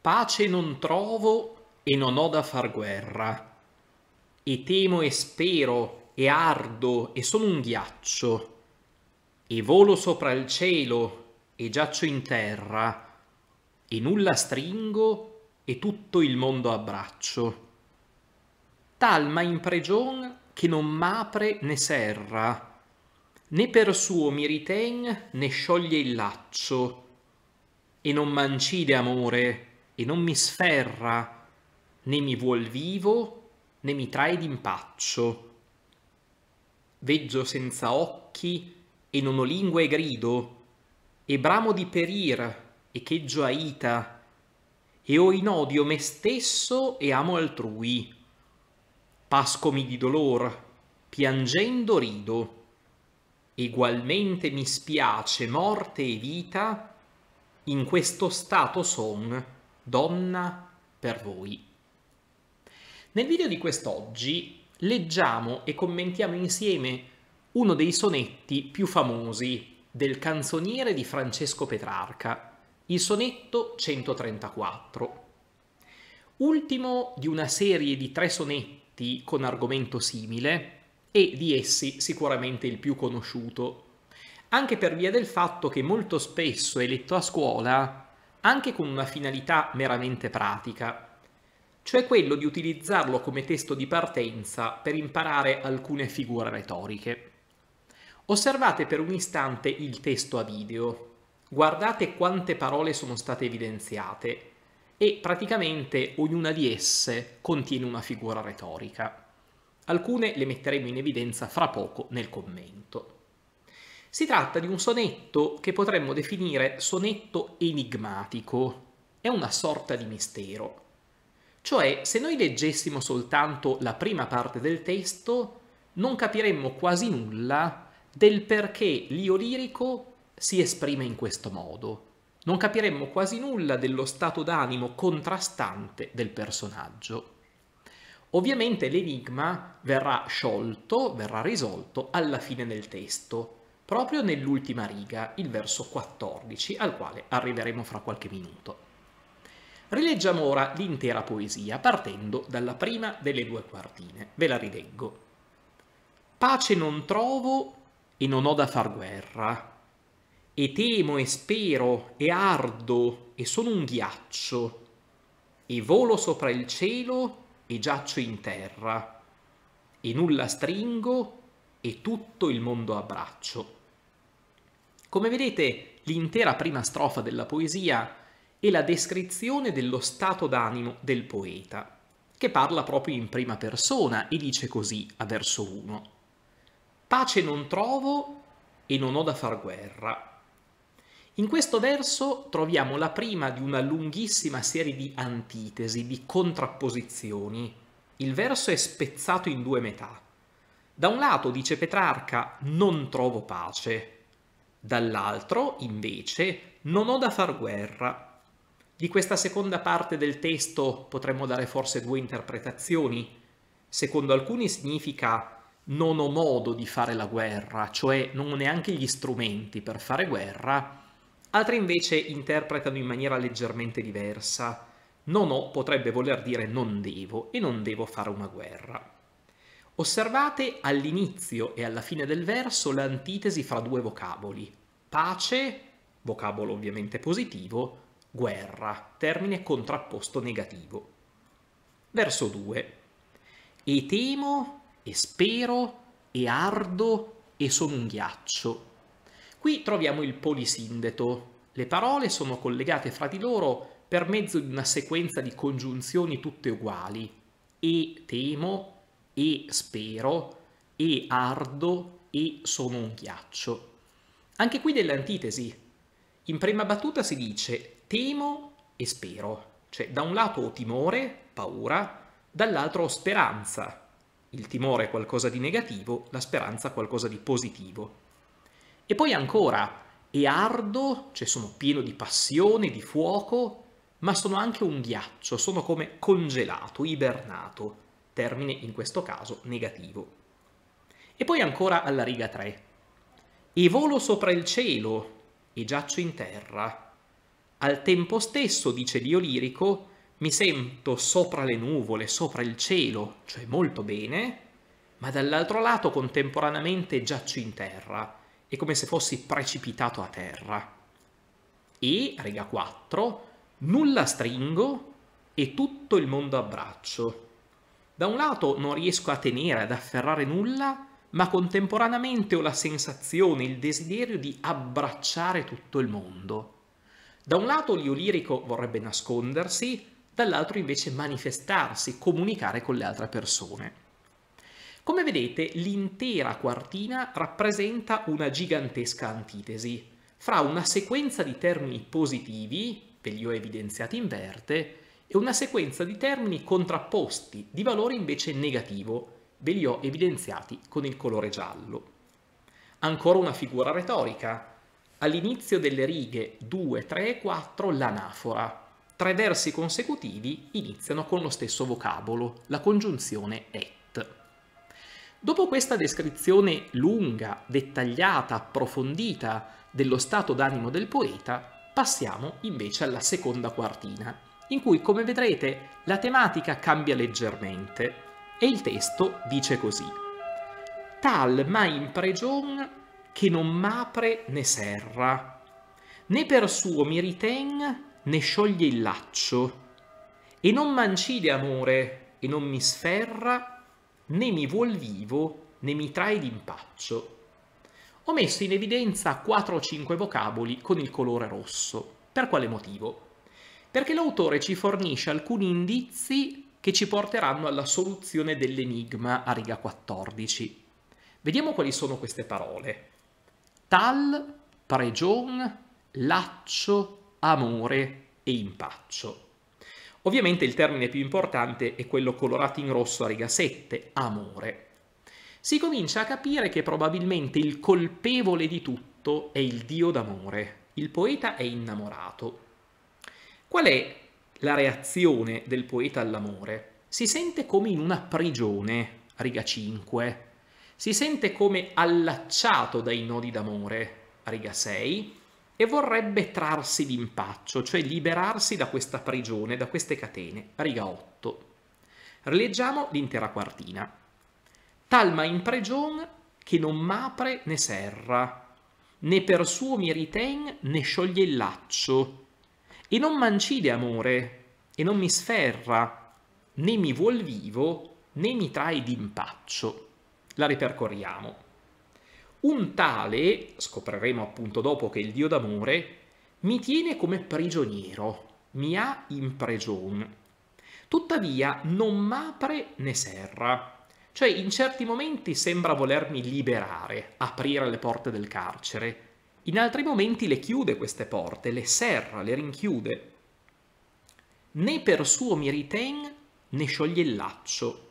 Pace non trovo e non ho da far guerra, e temo e spero e ardo e sono un ghiaccio, e volo sopra il cielo e giaccio in terra, e nulla stringo e tutto il mondo abbraccio. Tal Talma in pregion che non m'apre né serra, né per suo mi riten né scioglie il laccio, e non mancide amore, e non mi sferra né mi vuol vivo né mi trae d'impaccio. Veggio senza occhi e non ho lingua e grido, e bramo di perir e cheggio aita, e ho in odio me stesso e amo altrui. Pascomi di dolor, piangendo rido egualmente mi spiace morte e vita, in questo stato son donna per voi. Nel video di quest'oggi leggiamo e commentiamo insieme uno dei sonetti più famosi del canzoniere di Francesco Petrarca, il sonetto 134. Ultimo di una serie di tre sonetti con argomento simile e di essi sicuramente il più conosciuto, anche per via del fatto che molto spesso è letto a scuola anche con una finalità meramente pratica, cioè quello di utilizzarlo come testo di partenza per imparare alcune figure retoriche. Osservate per un istante il testo a video, guardate quante parole sono state evidenziate e praticamente ognuna di esse contiene una figura retorica. Alcune le metteremo in evidenza fra poco nel commento. Si tratta di un sonetto che potremmo definire sonetto enigmatico. È una sorta di mistero. Cioè, se noi leggessimo soltanto la prima parte del testo, non capiremmo quasi nulla del perché l'io lirico si esprime in questo modo. Non capiremmo quasi nulla dello stato d'animo contrastante del personaggio. Ovviamente l'enigma verrà sciolto, verrà risolto alla fine del testo, proprio nell'ultima riga, il verso 14, al quale arriveremo fra qualche minuto. Rileggiamo ora l'intera poesia, partendo dalla prima delle due quartine. Ve la rileggo. Pace non trovo e non ho da far guerra, e temo e spero e ardo e sono un ghiaccio, e volo sopra il cielo e giaccio in terra, e nulla stringo e tutto il mondo abbraccio. Come vedete, l'intera prima strofa della poesia è la descrizione dello stato d'animo del poeta, che parla proprio in prima persona e dice così a verso 1. Pace non trovo e non ho da far guerra. In questo verso troviamo la prima di una lunghissima serie di antitesi, di contrapposizioni. Il verso è spezzato in due metà. Da un lato, dice Petrarca, non trovo pace, Dall'altro, invece, non ho da far guerra. Di questa seconda parte del testo potremmo dare forse due interpretazioni. Secondo alcuni significa non ho modo di fare la guerra, cioè non ho neanche gli strumenti per fare guerra, altri invece interpretano in maniera leggermente diversa. Non ho potrebbe voler dire non devo e non devo fare una guerra. Osservate all'inizio e alla fine del verso l'antitesi fra due vocaboli. Pace, vocabolo ovviamente positivo, guerra, termine contrapposto negativo. Verso 2. E temo, e spero, e ardo, e sono un ghiaccio. Qui troviamo il polisindeto. Le parole sono collegate fra di loro per mezzo di una sequenza di congiunzioni tutte uguali. E temo, e spero, e ardo, e sono un ghiaccio. Anche qui delle antitesi. In prima battuta si dice temo e spero, cioè da un lato ho timore, paura, dall'altro ho speranza. Il timore è qualcosa di negativo, la speranza è qualcosa di positivo. E poi ancora, e ardo, cioè sono pieno di passione, di fuoco, ma sono anche un ghiaccio, sono come congelato, ibernato termine in questo caso negativo. E poi ancora alla riga 3. E volo sopra il cielo e giaccio in terra. Al tempo stesso, dice Dio lirico, mi sento sopra le nuvole, sopra il cielo, cioè molto bene, ma dall'altro lato contemporaneamente giaccio in terra, è come se fossi precipitato a terra. E, riga 4, nulla stringo e tutto il mondo abbraccio da un lato non riesco a tenere, ad afferrare nulla, ma contemporaneamente ho la sensazione, il desiderio di abbracciare tutto il mondo. Da un lato l'io lirico vorrebbe nascondersi, dall'altro invece manifestarsi, comunicare con le altre persone. Come vedete, l'intera quartina rappresenta una gigantesca antitesi fra una sequenza di termini positivi, ve li ho evidenziati in verde, e una sequenza di termini contrapposti di valore invece negativo, ve li ho evidenziati con il colore giallo. Ancora una figura retorica. All'inizio delle righe 2, 3 e 4 l'anafora. Tre versi consecutivi iniziano con lo stesso vocabolo, la congiunzione et. Dopo questa descrizione lunga, dettagliata, approfondita dello stato d'animo del poeta, passiamo invece alla seconda quartina, in cui, come vedrete, la tematica cambia leggermente e il testo dice così. Tal in pregion che non m'apre né serra, né per suo mi riten né scioglie il laccio, e non m'ancide amore e non mi sferra, né mi vuol vivo né mi trae d'impaccio. Ho messo in evidenza 4 o 5 vocaboli con il colore rosso. Per quale motivo? perché l'autore ci fornisce alcuni indizi che ci porteranno alla soluzione dell'enigma a riga 14. Vediamo quali sono queste parole. Tal, pregion, laccio, amore e impaccio. Ovviamente il termine più importante è quello colorato in rosso a riga 7, amore. Si comincia a capire che probabilmente il colpevole di tutto è il dio d'amore. Il poeta è innamorato. Qual è la reazione del poeta all'amore? Si sente come in una prigione, riga 5. Si sente come allacciato dai nodi d'amore, riga 6. E vorrebbe trarsi d'impaccio, cioè liberarsi da questa prigione, da queste catene, riga 8. Rileggiamo l'intera quartina. Talma in pregion che non m'apre né serra, né per suo mi riten né scioglie il laccio, e non m'ancide amore, e non mi sferra, né mi vuol vivo, né mi trae d'impaccio. La ripercorriamo. Un tale, scopriremo appunto dopo che il Dio d'amore, mi tiene come prigioniero, mi ha in pregion. Tuttavia non m'apre né serra, cioè in certi momenti sembra volermi liberare, aprire le porte del carcere, in altri momenti le chiude queste porte, le serra, le rinchiude. Né per suo mi riten, ne scioglie il laccio.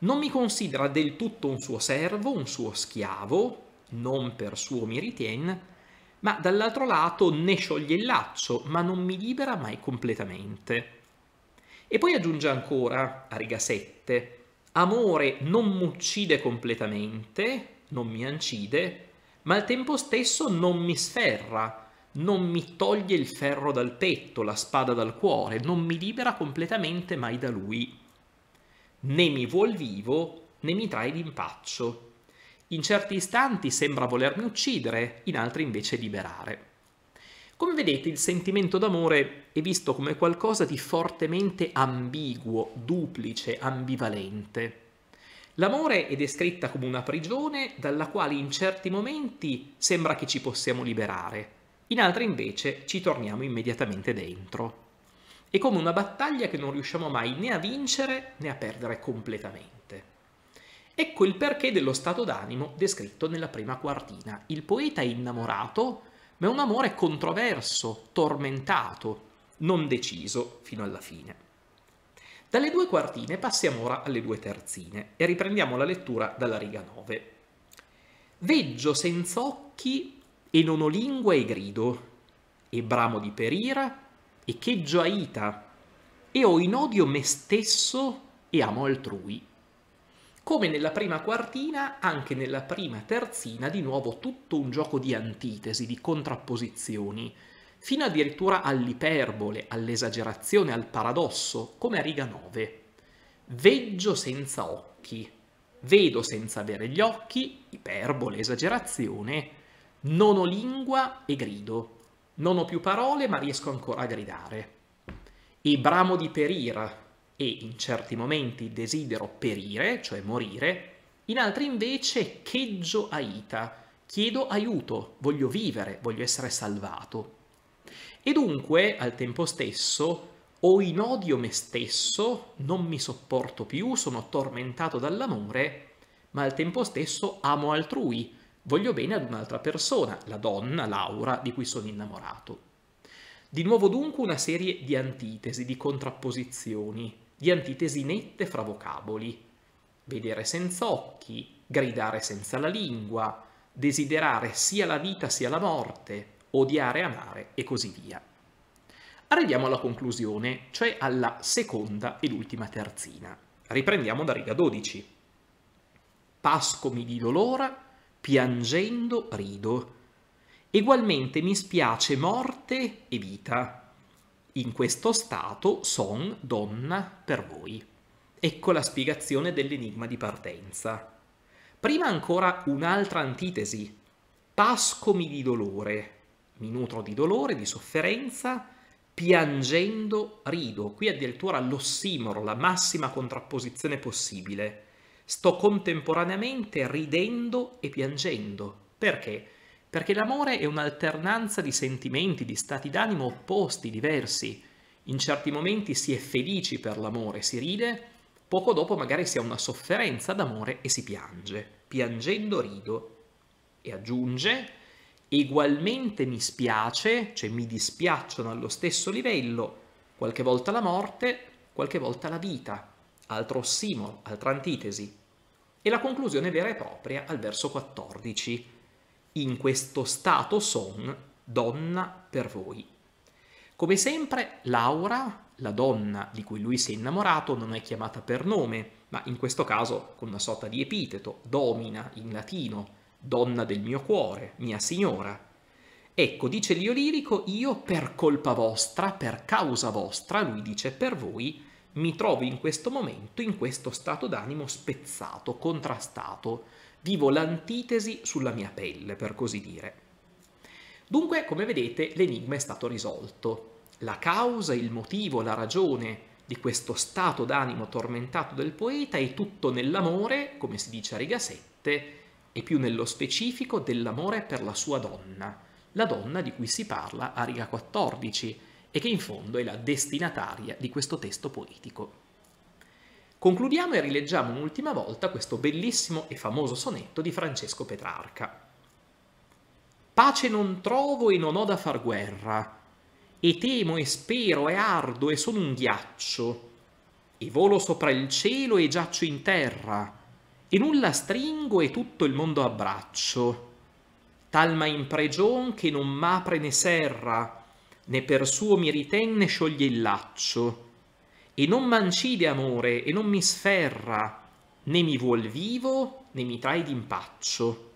Non mi considera del tutto un suo servo, un suo schiavo, non per suo mi riten, ma dall'altro lato ne scioglie il laccio, ma non mi libera mai completamente. E poi aggiunge ancora, a riga 7, amore non m'uccide completamente, non mi ancide, ma al tempo stesso non mi sferra, non mi toglie il ferro dal petto, la spada dal cuore, non mi libera completamente mai da lui. Né mi vuol vivo, né mi trae d'impaccio. In certi istanti sembra volermi uccidere, in altri invece liberare. Come vedete il sentimento d'amore è visto come qualcosa di fortemente ambiguo, duplice, ambivalente. L'amore è descritta come una prigione dalla quale in certi momenti sembra che ci possiamo liberare, in altri invece ci torniamo immediatamente dentro. È come una battaglia che non riusciamo mai né a vincere né a perdere completamente. Ecco il perché dello stato d'animo descritto nella prima quartina. Il poeta è innamorato, ma è un amore controverso, tormentato, non deciso fino alla fine. Dalle due quartine passiamo ora alle due terzine e riprendiamo la lettura dalla riga 9. Veggio senza occhi e non ho lingua e grido, e bramo di perira e cheggio aita, e ho in odio me stesso e amo altrui. Come nella prima quartina, anche nella prima terzina di nuovo tutto un gioco di antitesi, di contrapposizioni, fino addirittura all'iperbole, all'esagerazione, al paradosso, come a riga 9. Veggio senza occhi, vedo senza avere gli occhi, iperbole, esagerazione, non ho lingua e grido, non ho più parole ma riesco ancora a gridare. E bramo di perire, e in certi momenti desidero perire, cioè morire, in altri invece cheggio aita, chiedo aiuto, voglio vivere, voglio essere salvato. E dunque, al tempo stesso, ho in odio me stesso, non mi sopporto più, sono tormentato dall'amore, ma al tempo stesso amo altrui, voglio bene ad un'altra persona, la donna, Laura, di cui sono innamorato. Di nuovo dunque una serie di antitesi, di contrapposizioni, di antitesi nette fra vocaboli. Vedere senza occhi, gridare senza la lingua, desiderare sia la vita sia la morte, odiare, amare e così via. Arriviamo alla conclusione, cioè alla seconda ed ultima terzina. Riprendiamo da riga 12. Pascomi di dolora, piangendo rido. Egualmente mi spiace morte e vita. In questo stato son donna per voi. Ecco la spiegazione dell'enigma di partenza. Prima ancora un'altra antitesi. Pascomi di dolore, mi nutro di dolore, di sofferenza, piangendo rido. Qui addirittura l'ossimoro, la massima contrapposizione possibile. Sto contemporaneamente ridendo e piangendo. Perché? Perché l'amore è un'alternanza di sentimenti, di stati d'animo opposti, diversi. In certi momenti si è felici per l'amore, si ride, poco dopo magari si ha una sofferenza d'amore e si piange. Piangendo rido. E aggiunge, Egualmente mi spiace, cioè mi dispiacciono allo stesso livello, qualche volta la morte, qualche volta la vita, altro simolo, altra antitesi. E la conclusione vera e propria al verso 14. In questo stato son donna per voi. Come sempre, Laura, la donna di cui lui si è innamorato, non è chiamata per nome, ma in questo caso con una sorta di epiteto, domina in latino, donna del mio cuore, mia signora. Ecco, dice l'io lirico, io per colpa vostra, per causa vostra, lui dice per voi, mi trovo in questo momento, in questo stato d'animo spezzato, contrastato, vivo l'antitesi sulla mia pelle, per così dire. Dunque, come vedete, l'enigma è stato risolto. La causa, il motivo, la ragione di questo stato d'animo tormentato del poeta è tutto nell'amore, come si dice a riga 7, e più nello specifico dell'amore per la sua donna, la donna di cui si parla a riga 14 e che in fondo è la destinataria di questo testo politico. Concludiamo e rileggiamo un'ultima volta questo bellissimo e famoso sonetto di Francesco Petrarca. Pace non trovo e non ho da far guerra, e temo e spero e ardo e sono un ghiaccio, e volo sopra il cielo e giaccio in terra, e nulla stringo e tutto il mondo abbraccio. Talma in pregion che non m'apre né serra, né per suo mi ritenne scioglie il laccio. E non m'ancide amore, e non mi sferra, né mi vuol vivo, né mi trae d'impaccio.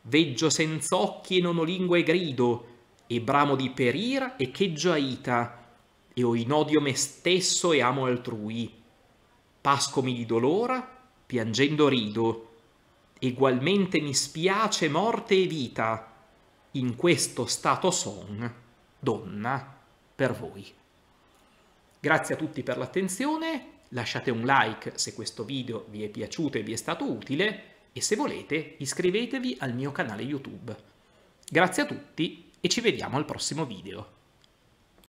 Veggio senza occhi e non ho lingua e grido, e bramo di perir e cheggio aita, e ho in odio me stesso e amo altrui. Pascomi di dolora piangendo rido, egualmente mi spiace morte e vita, in questo stato son, donna, per voi. Grazie a tutti per l'attenzione, lasciate un like se questo video vi è piaciuto e vi è stato utile e se volete iscrivetevi al mio canale YouTube. Grazie a tutti e ci vediamo al prossimo video.